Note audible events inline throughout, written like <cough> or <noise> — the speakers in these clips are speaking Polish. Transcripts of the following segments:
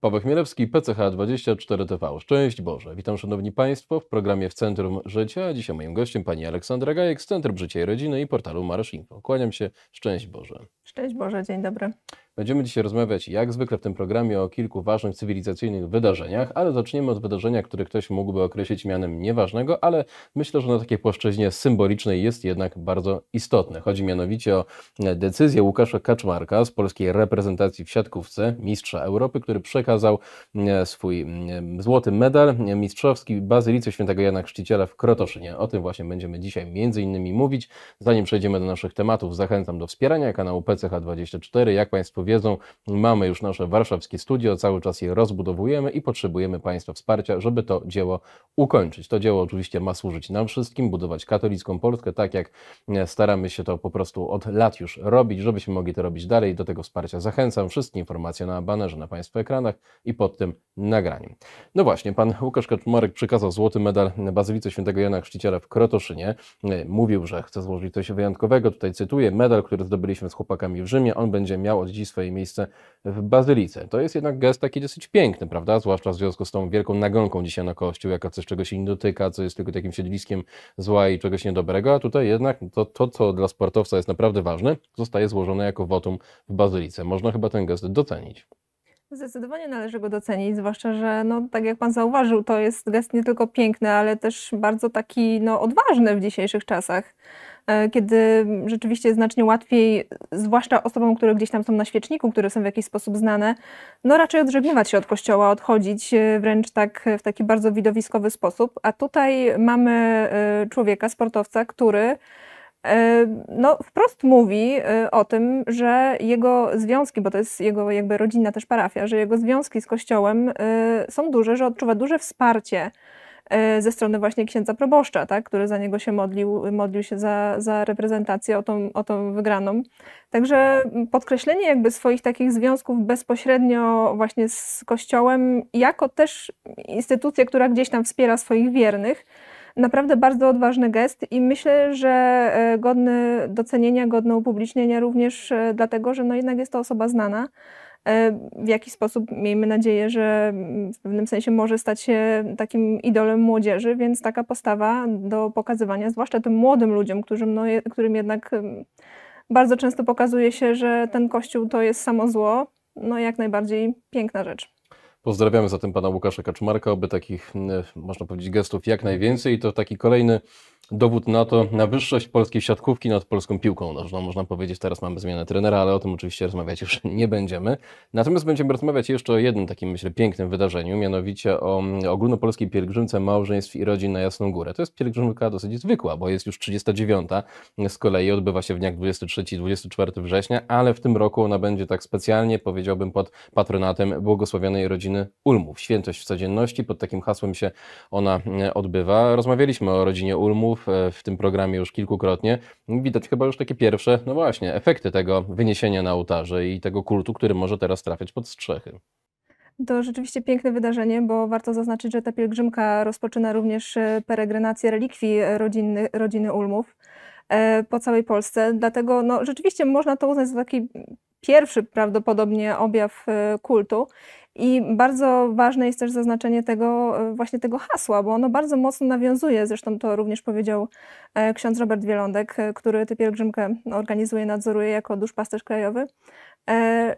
Paweł Chmielewski, PCH24TV. Szczęść Boże. Witam Szanowni Państwo w programie W Centrum Życia. Dzisiaj moim gościem Pani Aleksandra Gajek z Centrum Życia i Rodziny i portalu Marsz Info. Kłaniam się. Szczęść Boże. Szczęść Boże. Dzień dobry. Będziemy dzisiaj rozmawiać, jak zwykle w tym programie, o kilku ważnych cywilizacyjnych wydarzeniach, ale zaczniemy od wydarzenia, które ktoś mógłby określić mianem nieważnego, ale myślę, że na takiej płaszczyźnie symbolicznej jest jednak bardzo istotne. Chodzi mianowicie o decyzję Łukasza Kaczmarka z polskiej reprezentacji w siatkówce, mistrza Europy, który przekazał e, swój złoty medal mistrzowski Bazylice Świętego Jana Chrzciciela w Krotoszynie. O tym właśnie będziemy dzisiaj między innymi mówić. Zanim przejdziemy do naszych tematów, zachęcam do wspierania kanału PCH24. Jak Państwo wiedzą. Mamy już nasze warszawskie studio, cały czas je rozbudowujemy i potrzebujemy Państwa wsparcia, żeby to dzieło ukończyć. To dzieło oczywiście ma służyć nam wszystkim, budować katolicką Polskę, tak jak e, staramy się to po prostu od lat już robić, żebyśmy mogli to robić dalej. Do tego wsparcia zachęcam. Wszystkie informacje na banerze, na Państwa ekranach i pod tym nagraniem. No właśnie, pan Łukasz Kaczmarek przekazał złoty medal Bazylice Świętego Jana Chrzciciela w Krotoszynie. E, mówił, że chce złożyć coś wyjątkowego. Tutaj cytuję, medal, który zdobyliśmy z chłopakami w Rzymie, on będzie miał od dziś swoje miejsce w bazylice. To jest jednak gest taki dosyć piękny, prawda? Zwłaszcza w związku z tą wielką nagonką dzisiaj na Kościół, jaka coś czego się nie dotyka, co jest tylko takim siedliskiem zła i czegoś niedobrego, a tutaj jednak to, to co dla sportowca jest naprawdę ważne, zostaje złożone jako wotum w bazylice. Można chyba ten gest docenić. Zdecydowanie należy go docenić, zwłaszcza, że no, tak jak Pan zauważył, to jest gest nie tylko piękny, ale też bardzo taki no, odważny w dzisiejszych czasach. E, kiedy rzeczywiście znacznie łatwiej, zwłaszcza osobom, które gdzieś tam są na świeczniku, które są w jakiś sposób znane, no raczej odżegnywać się od kościoła, odchodzić e, wręcz tak e, w taki bardzo widowiskowy sposób. A tutaj mamy człowieka, sportowca, który no, wprost mówi o tym, że jego związki, bo to jest jego jakby rodzina, też parafia, że jego związki z Kościołem są duże, że odczuwa duże wsparcie E, ze strony właśnie księdza proboszcza, tak, który za niego się modlił, modlił się za, za reprezentację o tą, o tą wygraną. Także podkreślenie jakby swoich takich związków bezpośrednio właśnie z Kościołem, jako też instytucję, która gdzieś tam wspiera swoich wiernych, naprawdę bardzo odważny gest i myślę, że e, godny docenienia, godny upublicznienia również e, dlatego, że no jednak jest to osoba znana. E, w jakiś sposób, miejmy nadzieję, że w pewnym sensie może stać się takim idolem młodzieży, więc taka postawa do pokazywania, zwłaszcza tym młodym ludziom, którym, no, którym jednak bardzo często pokazuje się, że ten kościół to jest samo zło, no jak najbardziej piękna rzecz. Pozdrawiamy zatem pana Łukasza Kaczmarka, oby takich, można powiedzieć, gestów jak najwięcej. I to taki kolejny dowód na to, na wyższość polskiej siatkówki nad polską piłką nożną. Można powiedzieć, teraz mamy zmianę trenera, ale o tym oczywiście rozmawiać już <laughs> nie będziemy. Natomiast będziemy rozmawiać jeszcze o jednym takim, myślę, pięknym wydarzeniu, mianowicie o ogólnopolskiej pielgrzymce małżeństw i rodzin na Jasną Górę. To jest pielgrzymka dosyć zwykła, bo jest już 39. Z kolei odbywa się w dniach 23-24 września, ale w tym roku ona będzie tak specjalnie, powiedziałbym, pod patronatem błogosławionej rodziny Ulmów. Świętość w codzienności, pod takim hasłem się ona e, odbywa. Rozmawialiśmy o rodzinie Ulmów, E, w tym programie już kilkukrotnie, widać chyba już takie pierwsze, no właśnie, efekty tego wyniesienia na ołtarze i tego kultu, który może teraz trafiać pod strzechy. To rzeczywiście piękne wydarzenie, bo warto zaznaczyć, że ta pielgrzymka rozpoczyna również e, peregrinację relikwii rodziny, rodziny Ulmów e, po całej Polsce. Dlatego no, rzeczywiście można to uznać za taki pierwszy prawdopodobnie objaw kultu. I bardzo ważne jest też zaznaczenie tego e, właśnie tego hasła, bo ono bardzo mocno nawiązuje, zresztą to również powiedział e, ksiądz Robert Wielądek, e, który tę pielgrzymkę organizuje, nadzoruje jako duszpasterz krajowy,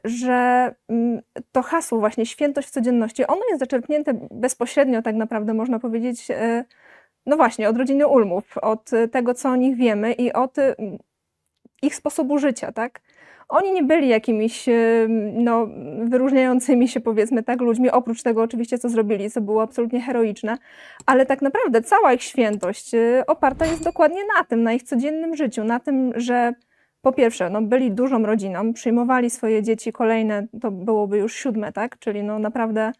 że mm, to hasło właśnie świętość w codzienności, ono jest zaczerpnięte bezpośrednio tak naprawdę można powiedzieć no właśnie, od rodziny Ulmów, od tego, co o nich wiemy i od mm, ich sposobu życia, tak? Oni nie byli jakimiś no, wyróżniającymi się, powiedzmy tak, ludźmi, oprócz tego oczywiście, co zrobili, co było absolutnie heroiczne, ale tak naprawdę cała ich świętość y, oparta jest dokładnie na tym, na ich codziennym życiu, na tym, że po pierwsze, no, byli dużą rodziną, przyjmowali swoje dzieci kolejne, to byłoby już siódme, tak? Czyli no, naprawdę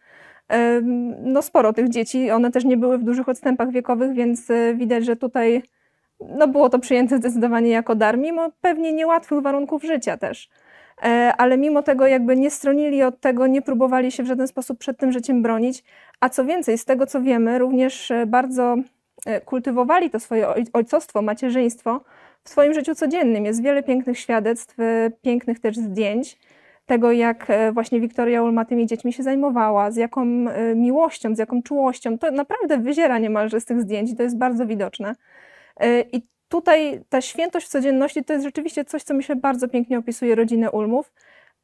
no, sporo tych dzieci. One też nie były w dużych odstępach wiekowych, więc y, widać, że tutaj no było to przyjęte zdecydowanie jako dar, mimo pewnie niełatwych warunków życia też. E, ale mimo tego jakby nie stronili od tego, nie próbowali się w żaden sposób przed tym życiem bronić. A co więcej, z tego co wiemy, również e, bardzo e, kultywowali to swoje ojcostwo, macierzyństwo w swoim życiu codziennym. Jest wiele pięknych świadectw, pięknych też zdjęć tego, jak właśnie Wiktoria Ulma tymi dziećmi się zajmowała, z jaką miłością, z jaką czułością. To naprawdę wyziera niemalże z tych zdjęć i to jest bardzo widoczne. E, I tutaj ta świętość w codzienności to jest rzeczywiście coś, co mi się bardzo pięknie opisuje rodzinę Ulmów,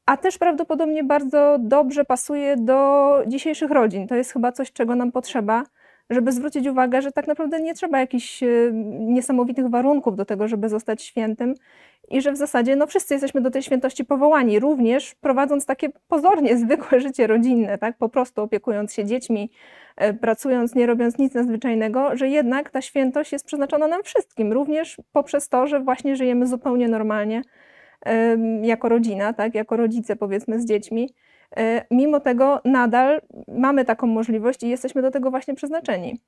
a też prawdopodobnie bardzo dobrze pasuje do dzisiejszych rodzin. To jest chyba coś, czego nam potrzeba, żeby zwrócić uwagę, że tak naprawdę nie trzeba jakichś e, niesamowitych warunków do tego, żeby zostać świętym i że w zasadzie no, wszyscy jesteśmy do tej świętości powołani, również prowadząc takie pozornie <laughs> zwykłe życie rodzinne, tak? po prostu opiekując się dziećmi, E, pracując, nie robiąc nic nadzwyczajnego, że jednak ta świętość jest przeznaczona nam wszystkim, również poprzez to, że właśnie żyjemy zupełnie normalnie jako rodzina, tak, jako rodzice powiedzmy z dziećmi. E, mimo tego nadal mamy taką możliwość i jesteśmy do tego właśnie przeznaczeni.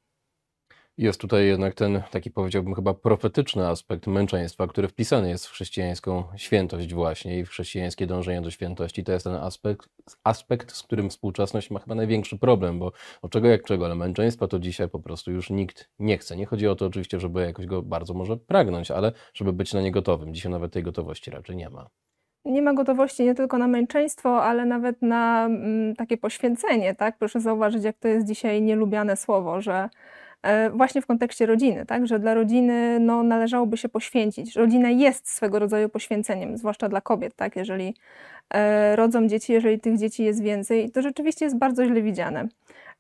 Jest tutaj jednak ten taki powiedziałbym chyba profetyczny aspekt męczeństwa, który wpisany jest w chrześcijańską świętość właśnie i w chrześcijańskie dążenie do świętości. To jest ten aspekt, aspekt, z którym współczesność ma chyba największy problem, bo o czego jak czego, ale męczeństwa to dzisiaj po prostu już nikt nie chce. Nie chodzi o to oczywiście, żeby jakoś go bardzo może pragnąć, ale żeby być na nie gotowym. Dzisiaj nawet tej gotowości raczej nie ma nie ma gotowości nie tylko na męczeństwo, ale nawet na mm, takie poświęcenie, tak? Proszę zauważyć, jak to jest dzisiaj nielubiane słowo, że E, właśnie w kontekście rodziny, tak? że dla rodziny no, należałoby się poświęcić. Rodzina jest swego rodzaju poświęceniem, zwłaszcza dla kobiet, tak? jeżeli e, rodzą dzieci, jeżeli tych dzieci jest więcej. to rzeczywiście jest bardzo źle widziane.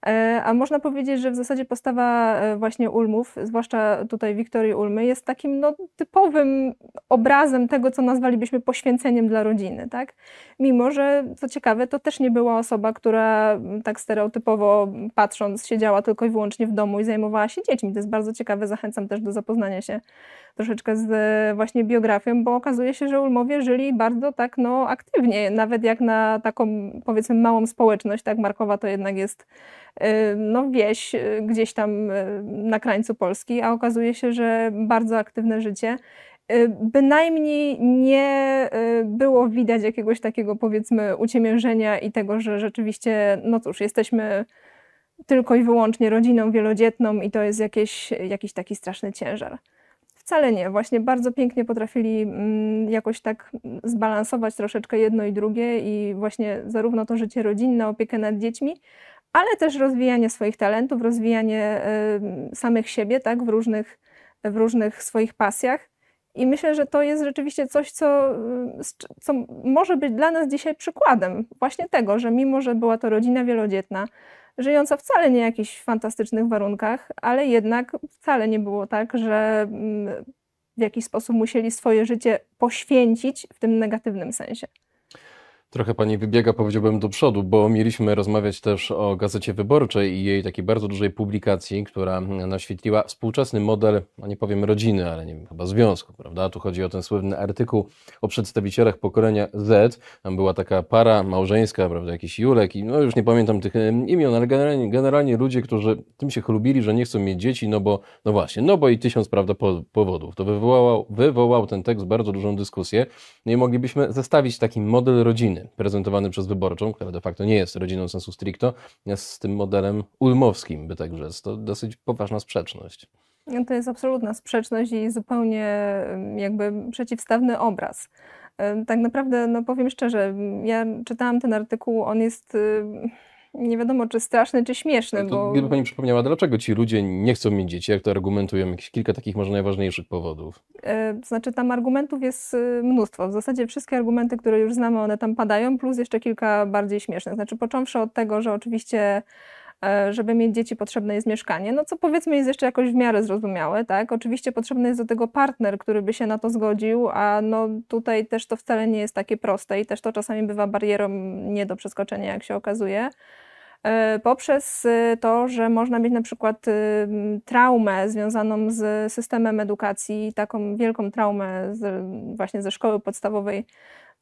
E, a można powiedzieć, że w zasadzie postawa e, właśnie Ulmów, zwłaszcza tutaj Wiktorii Ulmy, jest takim no, typowym obrazem tego, co nazwalibyśmy poświęceniem dla rodziny. Tak? Mimo, że co ciekawe, to też nie była osoba, która tak stereotypowo patrząc siedziała tylko i wyłącznie w domu i zajmowała się dziećmi. To jest bardzo ciekawe, zachęcam też do zapoznania się troszeczkę z e, właśnie biografią, bo okazuje się, że Ulmowie żyli bardzo tak no, aktywnie, nawet jak na taką powiedzmy małą społeczność, tak Markowa to jednak jest Y, no, wieś y, gdzieś tam y, na krańcu Polski, a okazuje się, że bardzo aktywne życie. Bynajmniej nie było widać jakiegoś takiego, powiedzmy, uciemiężenia i tego, że rzeczywiście, no cóż, jesteśmy tylko i wyłącznie rodziną wielodzietną i to jest jakieś, jakiś taki straszny ciężar. Wcale nie, właśnie bardzo pięknie potrafili mm, jakoś tak zbalansować troszeczkę jedno i drugie i właśnie zarówno to życie rodzinne, opiekę nad dziećmi, ale też rozwijanie swoich talentów, rozwijanie samych siebie tak, w, różnych, w różnych swoich pasjach. I myślę, że to jest rzeczywiście coś, co, co może być dla nas dzisiaj przykładem właśnie tego, że mimo, że była to rodzina wielodzietna, żyjąca wcale nie w jakichś fantastycznych warunkach, ale jednak wcale nie było tak, że w jakiś sposób musieli swoje życie poświęcić w tym negatywnym sensie. Trochę pani wybiega, powiedziałbym, do przodu, bo mieliśmy rozmawiać też o Gazecie Wyborczej i jej takiej bardzo dużej publikacji, która naświetliła współczesny model, no nie powiem rodziny, ale nie wiem, chyba związku, prawda? Tu chodzi o ten słynny artykuł o przedstawicielach pokolenia Z. Tam była taka para małżeńska, prawda, jakiś Julek i no już nie pamiętam tych imion, ale generalnie, generalnie ludzie, którzy tym się chlubili, że nie chcą mieć dzieci, no bo, no właśnie, no bo i tysiąc, prawda, powodów. To wywołał, wywołał ten tekst bardzo dużą dyskusję no i moglibyśmy zestawić taki model rodziny rodziny prezentowany przez wyborczą, która de facto nie jest rodziną sensu stricto, z tym modelem ulmowskim, by tak rzec. To dosyć poważna sprzeczność. To jest absolutna sprzeczność i zupełnie jakby przeciwstawny obraz. Tak naprawdę, no powiem szczerze, ja czytałam ten artykuł, on jest nie wiadomo, czy straszne, czy śmieszne. To bo... Gdyby Pani przypomniała, dlaczego ci ludzie nie chcą mieć dzieci, jak to argumentują? Jakieś kilka takich może najważniejszych powodów. E, znaczy tam argumentów jest y, mnóstwo. W zasadzie wszystkie argumenty, które już znamy, one tam padają, plus jeszcze kilka bardziej śmiesznych. Znaczy począwszy od tego, że oczywiście E, żeby mieć dzieci potrzebne jest mieszkanie, no co powiedzmy jest jeszcze jakoś w miarę zrozumiałe, tak? Oczywiście potrzebny jest do tego partner, który by się na to zgodził, a no tutaj też to wcale nie jest takie proste i też to czasami bywa barierą nie do przeskoczenia, jak się okazuje e, poprzez e, to, że można mieć na przykład traumę związaną z systemem edukacji, taką wielką traumę z, właśnie ze szkoły podstawowej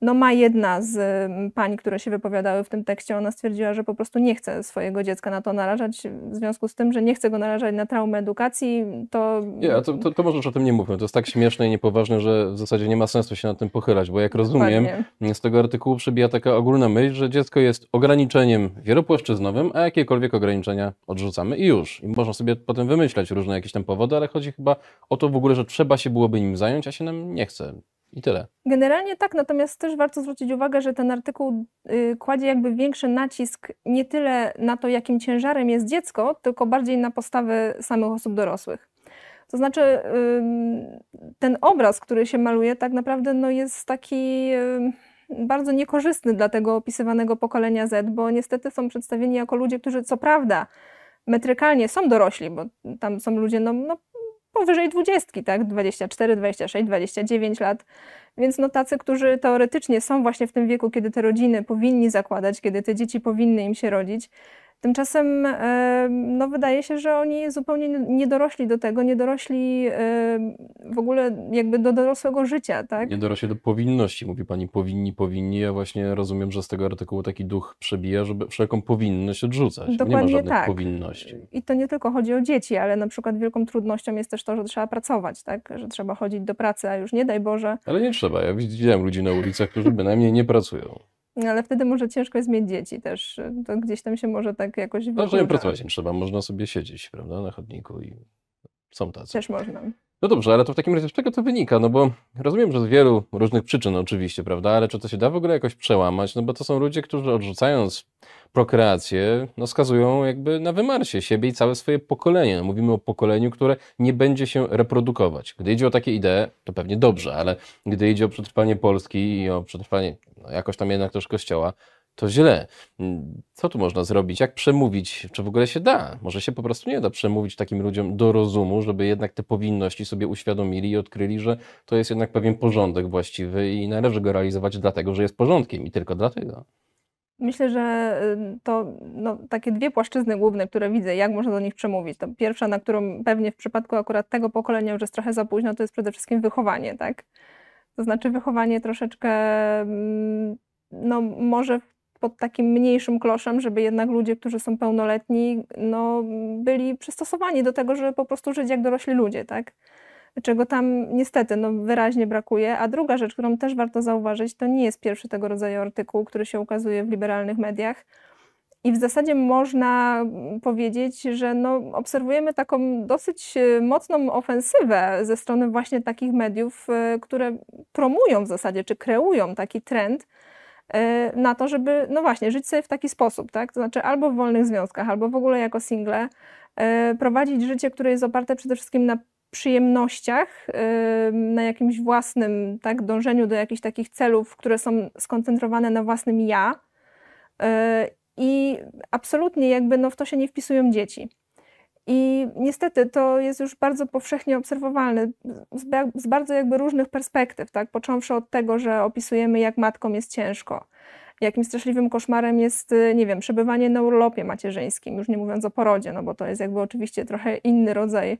no ma jedna z mm, pań, które się wypowiadały w tym tekście, ona stwierdziła, że po prostu nie chce swojego dziecka na to narażać, w związku z tym, że nie chce go narażać na traumę edukacji, to... Nie, to, to, to może już o tym nie mówmy, to jest tak śmieszne i niepoważne, że w zasadzie nie ma sensu się nad tym pochylać, bo jak rozumiem, Dokładnie. z tego artykułu przybija taka ogólna myśl, że dziecko jest ograniczeniem wielopłaszczyznowym, a jakiekolwiek ograniczenia odrzucamy i już. I można sobie potem wymyślać różne jakieś tam powody, ale chodzi chyba o to w ogóle, że trzeba się byłoby nim zająć, a się nam nie chce. I tyle. Generalnie tak, natomiast też warto zwrócić uwagę, że ten artykuł y, kładzie jakby większy nacisk nie tyle na to, jakim ciężarem jest dziecko, tylko bardziej na postawy samych osób dorosłych. To znaczy, ten obraz, który się maluje, tak naprawdę no, jest taki y, bardzo niekorzystny dla tego opisywanego pokolenia Z, bo niestety są przedstawieni jako ludzie, którzy co prawda metrykalnie są dorośli, bo tam są ludzie no, no powyżej 20, tak? 24, 26, 29 lat. Więc no tacy, którzy teoretycznie są właśnie w tym wieku, kiedy te rodziny powinni zakładać, kiedy te dzieci powinny im się rodzić, Tymczasem e, no, wydaje się, że oni zupełnie nie dorośli do tego, nie dorośli e, w ogóle jakby do dorosłego życia. Tak? Nie dorośli do powinności, mówi pani, powinni, powinni. Ja właśnie rozumiem, że z tego artykułu taki duch przebija, żeby wszelką powinność odrzucać. Dokładnie nie ma żadnych tak. powinności. I to nie tylko chodzi o dzieci, ale na przykład wielką trudnością jest też to, że trzeba pracować, tak? że trzeba chodzić do pracy, a już nie daj Boże. Ale nie trzeba. Ja widziałem ludzi na ulicach, którzy bynajmniej nie pracują. No, ale wtedy może ciężko jest mieć dzieci też. To gdzieś tam się może tak jakoś... No, że nie pracować nie trzeba, można sobie siedzieć, prawda, na chodniku i są tacy. Też można. No dobrze, ale to w takim razie z czego to wynika? No bo rozumiem, że z wielu różnych przyczyn oczywiście, prawda? Ale czy to się da w ogóle jakoś przełamać? No bo to są ludzie, którzy odrzucając prokreację, no skazują jakby na wymarcie siebie i całe swoje pokolenie. No mówimy o pokoleniu, które nie będzie się reprodukować. Gdy idzie o takie idee, to pewnie dobrze, ale gdy idzie o przetrwanie Polski i o przetrwanie no jakoś tam jednak też Kościoła, to źle. Mm, co tu można zrobić? Jak przemówić? Czy w ogóle się da? Może się po prostu nie da przemówić takim ludziom do rozumu, żeby jednak te powinności sobie uświadomili i odkryli, że to jest jednak pewien porządek właściwy i należy go realizować dlatego, że jest porządkiem i tylko dlatego. Myślę, że to no, takie dwie płaszczyzny główne, które widzę, jak można do nich przemówić. To pierwsza, na którą pewnie w przypadku akurat tego pokolenia już jest trochę za późno, to jest przede wszystkim wychowanie, tak? To znaczy wychowanie troszeczkę, no może w pod takim mniejszym kloszem, żeby jednak ludzie, którzy są pełnoletni, no, byli przystosowani do tego, żeby po prostu żyć jak dorośli ludzie, tak? Czego tam niestety no, wyraźnie brakuje. A druga rzecz, którą też warto zauważyć, to nie jest pierwszy tego rodzaju artykuł, który się ukazuje w liberalnych mediach. I w zasadzie można powiedzieć, że no, obserwujemy taką dosyć e, mocną ofensywę ze strony właśnie takich mediów, e, które promują w zasadzie, czy kreują taki trend, E, na to, żeby, no właśnie, żyć sobie w taki sposób, tak? To znaczy albo w wolnych związkach, albo w ogóle jako single, e, prowadzić życie, które jest oparte przede wszystkim na przyjemnościach, e, na jakimś własnym, tak, dążeniu do jakichś takich celów, które są skoncentrowane na własnym ja. I absolutnie jakby no, w to się nie wpisują dzieci. I niestety to jest już bardzo powszechnie obserwowalne z, z bardzo jakby różnych perspektyw, tak? Począwszy od tego, że opisujemy, jak matkom jest ciężko, jakim straszliwym koszmarem jest, y, nie wiem, przebywanie na urlopie macierzyńskim, już nie mówiąc o porodzie, no bo to jest jakby oczywiście trochę inny rodzaj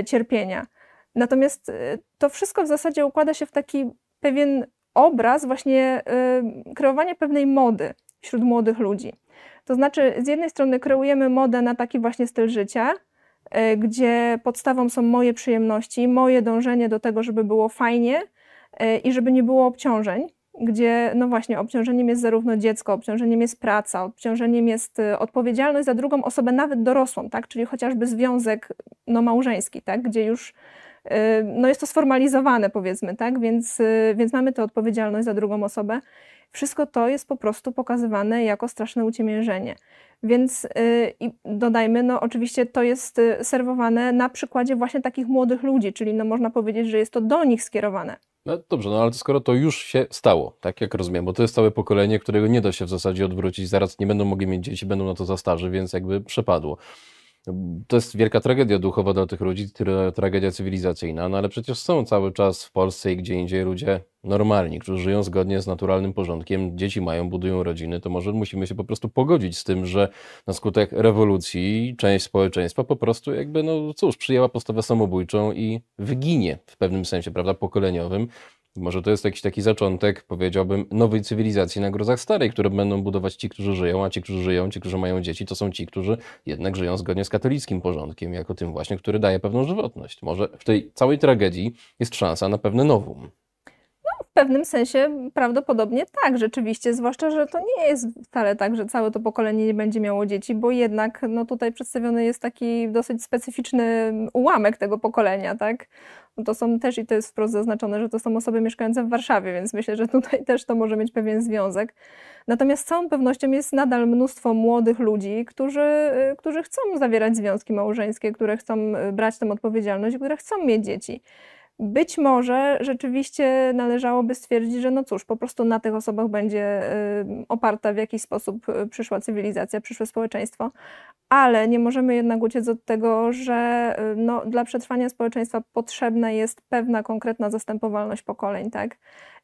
y, cierpienia. Natomiast y, to wszystko w zasadzie układa się w taki pewien obraz właśnie kreowania pewnej mody wśród młodych ludzi. To znaczy, z jednej strony kreujemy modę na taki właśnie styl życia, e, gdzie podstawą są moje przyjemności, moje dążenie do tego, żeby było fajnie e, i żeby nie było obciążeń, gdzie no właśnie obciążeniem jest zarówno dziecko, obciążeniem jest praca, obciążeniem jest e, odpowiedzialność za drugą osobę, nawet dorosłą, tak? czyli chociażby związek no, małżeński, tak? gdzie już no, jest to sformalizowane powiedzmy, tak? więc, więc mamy tę odpowiedzialność za drugą osobę wszystko to jest po prostu pokazywane jako straszne uciemiężenie. Więc yy, dodajmy, no oczywiście to jest y, serwowane na przykładzie właśnie takich młodych ludzi, czyli no można powiedzieć, że jest to do nich skierowane. No dobrze, no ale to skoro to już się stało, tak jak rozumiem, bo to jest całe pokolenie, którego nie da się w zasadzie odwrócić, zaraz nie będą mogli mieć dzieci, będą na to za starzy, więc jakby przepadło to jest wielka tragedia duchowa dla tych ludzi, tragedia cywilizacyjna, no ale przecież są cały czas w Polsce i gdzie indziej ludzie normalni, którzy żyją zgodnie z naturalnym porządkiem, dzieci mają, budują rodziny, to może musimy się po prostu pogodzić z tym, że na skutek rewolucji część społeczeństwa po prostu jakby, no cóż, przyjęła postawę samobójczą i wyginie w pewnym sensie, prawda, pokoleniowym, może to jest jakiś taki zaczątek, powiedziałbym, nowej cywilizacji na grozach starej, które będą budować ci, którzy żyją, a ci, którzy żyją, ci, którzy mają dzieci, to są ci, którzy jednak żyją zgodnie z katolickim porządkiem, jako tym właśnie, który daje pewną żywotność. Może w tej całej tragedii jest szansa na pewne nowum w pewnym sensie prawdopodobnie tak, rzeczywiście, zwłaszcza, że to nie jest wcale tak, że całe to pokolenie nie będzie miało dzieci, bo jednak no, tutaj przedstawiony jest taki dosyć specyficzny ułamek tego pokolenia, tak? To są też, i to jest wprost zaznaczone, że to są osoby mieszkające w Warszawie, więc myślę, że tutaj też to może mieć pewien związek. Natomiast z całą pewnością jest nadal mnóstwo młodych ludzi, którzy, y, którzy chcą zawierać związki małżeńskie, które chcą y, brać tę odpowiedzialność, które chcą mieć dzieci. Być może rzeczywiście należałoby stwierdzić, że no cóż, po prostu na tych osobach będzie y, oparta w jakiś sposób y, przyszła cywilizacja, przyszłe społeczeństwo, ale nie możemy jednak uciec od tego, że y, no, dla przetrwania społeczeństwa potrzebna jest pewna konkretna zastępowalność pokoleń. Tak?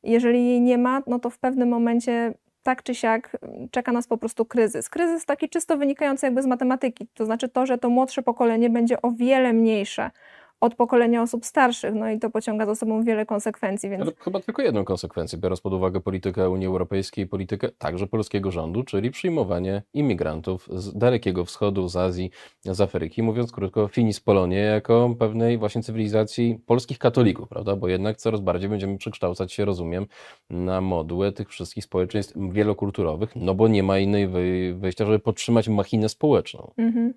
Jeżeli jej nie ma, no to w pewnym momencie tak czy siak czeka nas po prostu kryzys. Kryzys taki czysto wynikający jakby z matematyki, to znaczy to, że to młodsze pokolenie będzie o wiele mniejsze od pokolenia osób starszych, no i to pociąga za sobą wiele konsekwencji. Więc... Chyba tylko jedną konsekwencję, biorąc pod uwagę politykę Unii Europejskiej, politykę także polskiego rządu, czyli przyjmowanie imigrantów z Dalekiego Wschodu, z Azji, z Afryki, mówiąc krótko, finis Polonie, jako pewnej właśnie cywilizacji polskich katolików, prawda? Bo jednak coraz bardziej będziemy przekształcać się, rozumiem, na modłę tych wszystkich społeczeństw wielokulturowych, no bo nie ma innej wyjścia, żeby podtrzymać machinę społeczną. Mhm.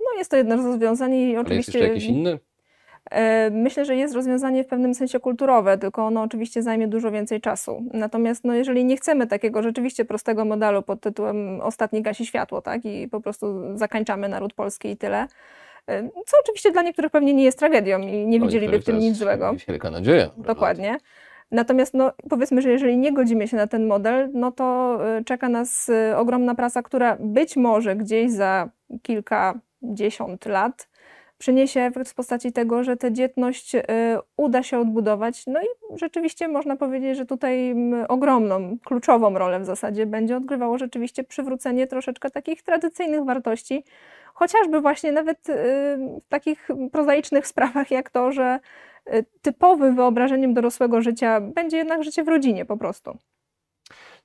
No jest to jedno rozwiązanie i oczywiście... Ale jest jeszcze jakieś inne? E, myślę, że jest rozwiązanie w pewnym sensie kulturowe, tylko ono oczywiście zajmie dużo więcej czasu. Natomiast no, jeżeli nie chcemy takiego rzeczywiście prostego modelu pod tytułem Ostatni gasi światło, tak? I po prostu zakańczamy naród polski i tyle. E, co oczywiście dla niektórych pewnie nie jest tragedią i nie no widzieliby w tym nic złego. Wielka nadzieja. Dokładnie. Natomiast no, powiedzmy, że jeżeli nie godzimy się na ten model, no to e, czeka nas ogromna praca, która być może gdzieś za kilkadziesiąt lat przyniesie efekt w postaci tego, że tę dzietność y, uda się odbudować. No i rzeczywiście można powiedzieć, że tutaj ogromną, kluczową rolę w zasadzie będzie odgrywało rzeczywiście przywrócenie troszeczkę takich tradycyjnych wartości, chociażby właśnie nawet y, w takich prozaicznych <laughs> sprawach jak to, że y, typowym wyobrażeniem dorosłego życia będzie jednak życie w rodzinie po prostu.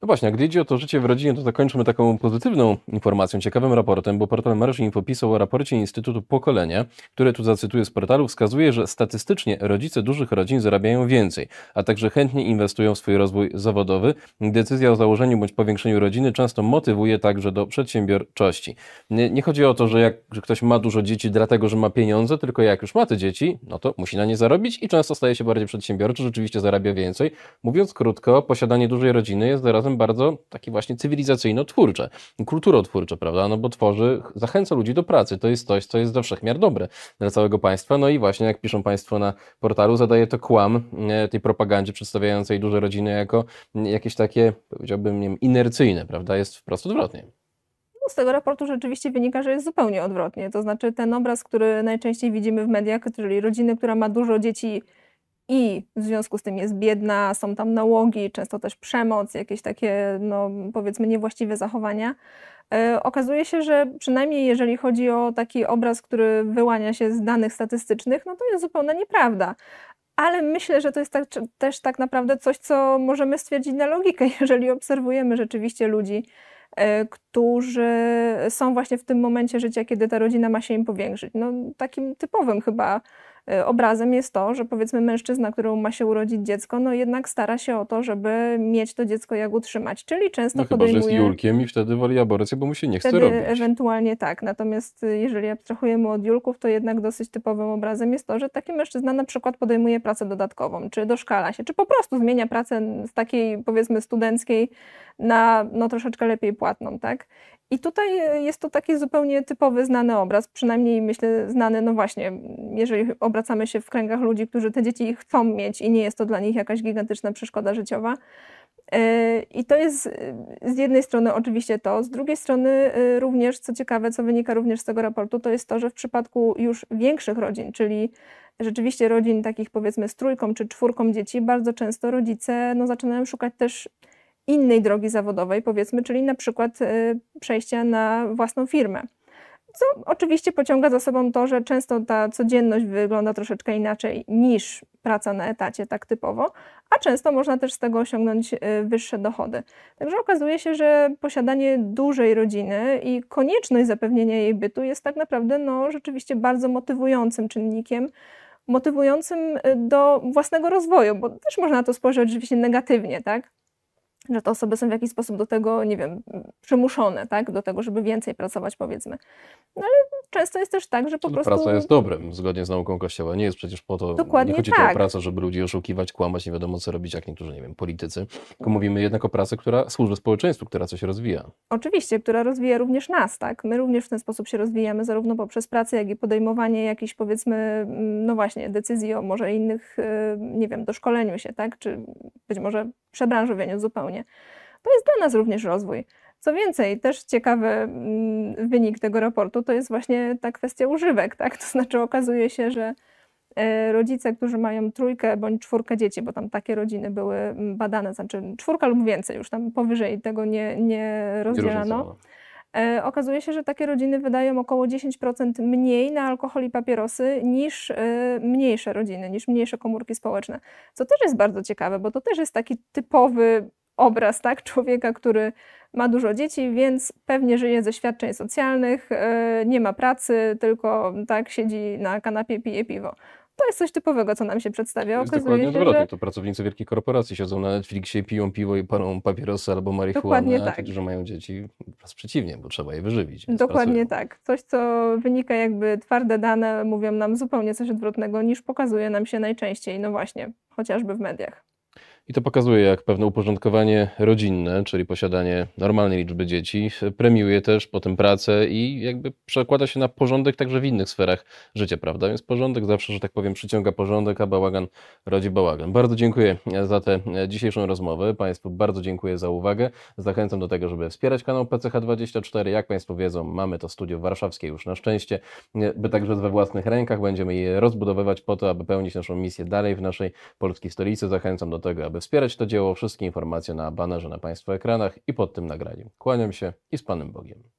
No właśnie, a gdy idzie o to życie w rodzinie, to zakończmy taką pozytywną informacją, ciekawym raportem, bo portal Marysz Info pisał o raporcie Instytutu Pokolenia, które tu zacytuję z portalu, wskazuje, że statystycznie rodzice dużych rodzin zarabiają więcej, a także chętnie inwestują w swój rozwój zawodowy. Decyzja o założeniu bądź powiększeniu rodziny często motywuje także do przedsiębiorczości. Nie, nie chodzi o to, że jak że ktoś ma dużo dzieci dlatego, że ma pieniądze, tylko jak już ma te dzieci, no to musi na nie zarobić i często staje się bardziej przedsiębiorczy, rzeczywiście zarabia więcej. Mówiąc krótko, posiadanie dużej rodziny jest zarazem zarazem bardzo takie właśnie cywilizacyjno-twórcze, kulturotwórcze, prawda? No bo tworzy, zachęca ludzi do pracy. To jest coś, co jest do wszechmiar dobre dla całego państwa. No i właśnie, jak piszą Państwo na portalu, zadaje to kłam tej propagandzie przedstawiającej duże rodziny jako jakieś takie, powiedziałbym, nie wiem, inercyjne, prawda? Jest wprost odwrotnie no, z tego raportu rzeczywiście wynika, że jest zupełnie odwrotnie. To znaczy ten obraz, który najczęściej widzimy w mediach, czyli rodziny, która ma dużo dzieci i w związku z tym jest biedna, są tam nałogi, często też przemoc, jakieś takie, no, powiedzmy, niewłaściwe zachowania. E, okazuje się, że przynajmniej jeżeli chodzi o taki obraz, który wyłania się z danych statystycznych, no to jest zupełna nieprawda. Ale myślę, że to jest tak, też tak naprawdę coś, co możemy stwierdzić na logikę, <laughs> jeżeli obserwujemy rzeczywiście ludzi, e, którzy są właśnie w tym momencie życia, kiedy ta rodzina ma się im powiększyć. No, takim typowym chyba E, obrazem jest to, że powiedzmy mężczyzna, któremu ma się urodzić dziecko, no jednak stara się o to, żeby mieć to dziecko jak utrzymać, czyli często no, podejmuje... Chyba, że jest Julkiem i wtedy woli aborcję, bo mu się nie chce robić. ewentualnie tak, natomiast y, jeżeli abstrahujemy od Julków, to jednak dosyć typowym obrazem jest to, że taki mężczyzna na przykład podejmuje pracę dodatkową, czy doszkala się, czy po prostu zmienia pracę z takiej powiedzmy studenckiej na no, troszeczkę lepiej płatną, tak? I tutaj e, jest to taki zupełnie typowy, znany obraz, przynajmniej myślę znany, no właśnie, jeżeli obracamy się w kręgach ludzi, którzy te dzieci chcą mieć i nie jest to dla nich jakaś gigantyczna przeszkoda życiowa. E, I to jest e, z jednej strony oczywiście to, z drugiej strony również, co ciekawe, co wynika również z tego raportu, to jest to, że w przypadku już większych rodzin, czyli rzeczywiście rodzin takich powiedzmy z trójką czy czwórką dzieci, bardzo często rodzice no, zaczynają szukać też innej drogi zawodowej, powiedzmy, czyli na przykład y, przejścia na własną firmę. Co oczywiście pociąga za sobą to, że często ta codzienność wygląda troszeczkę inaczej niż praca na etacie, tak typowo, a często można też z tego osiągnąć y, wyższe dochody. Także okazuje się, że posiadanie dużej rodziny i konieczność zapewnienia jej bytu jest tak naprawdę no, rzeczywiście bardzo motywującym czynnikiem motywującym y, do własnego rozwoju, bo też można to spojrzeć oczywiście negatywnie, tak? że te osoby są w jakiś sposób do tego, nie wiem, przymuszone, tak, do tego, żeby więcej pracować, powiedzmy. No ale często jest też tak, że po Czyli prostu... Praca jest dobrem, zgodnie z nauką Kościoła. Nie jest przecież po to, Dokładnie nie chodzi tak. tu o tak. pracę, żeby ludzi oszukiwać, kłamać, nie wiadomo co robić, jak niektórzy, nie wiem, politycy. Tylko mówimy jednak o pracy, która służy społeczeństwu, która coś rozwija. Oczywiście, która rozwija również nas, tak. My również w ten sposób się rozwijamy, zarówno poprzez pracę, jak i podejmowanie jakichś, powiedzmy, mm, no właśnie, decyzji o może innych, y, nie wiem, doszkoleniu się, tak, czy być może przebranżowieniu zupełnie. To jest dla nas również rozwój. Co więcej, też ciekawy mm, wynik tego raportu to jest właśnie ta kwestia używek. Tak? To znaczy okazuje się, że e, rodzice, którzy mają trójkę bądź czwórkę dzieci, bo tam takie rodziny były mm, badane, znaczy czwórka lub więcej, już tam powyżej tego nie, nie rozdzielano. No. E, okazuje się, że takie rodziny wydają około 10% mniej na alkohol i papierosy niż e, mniejsze rodziny, niż mniejsze komórki społeczne. Co też jest bardzo ciekawe, bo to też jest taki typowy obraz tak, człowieka, który ma dużo dzieci, więc pewnie żyje ze świadczeń socjalnych, e, nie ma pracy, tylko tak siedzi na kanapie, pije piwo. To jest coś typowego, co nam się przedstawia. Okazuje dokładnie się, odwrotnie. Że... To pracownicy wielkich korporacji siedzą na Netflixie, piją piwo i parą papierosy albo marihuanę, tak. którzy mają dzieci. Wraz przeciwnie, bo trzeba je wyżywić. Dokładnie pracują. tak. Coś, co wynika jakby twarde dane mówią nam zupełnie coś odwrotnego niż pokazuje nam się najczęściej, no właśnie, chociażby w mediach. I to pokazuje, jak pewne uporządkowanie rodzinne, czyli posiadanie normalnej liczby dzieci, premiuje też potem pracę i jakby przekłada się na porządek także w innych sferach życia, prawda? Więc porządek zawsze, że tak powiem, przyciąga porządek, a bałagan rodzi bałagan. Bardzo dziękuję za tę dzisiejszą rozmowę. Państwu bardzo dziękuję za uwagę. Zachęcam do tego, żeby wspierać kanał PCH24. Jak Państwo wiedzą, mamy to studio warszawskie już na szczęście, by także we własnych rękach będziemy je rozbudowywać po to, aby pełnić naszą misję dalej w naszej polskiej stolicy. Zachęcam do tego, aby mogę wspierać to dzieło. Wszystkie informacje na banerze na Państwa ekranach i pod tym nagraniem. Kłaniam się i z Panem Bogiem.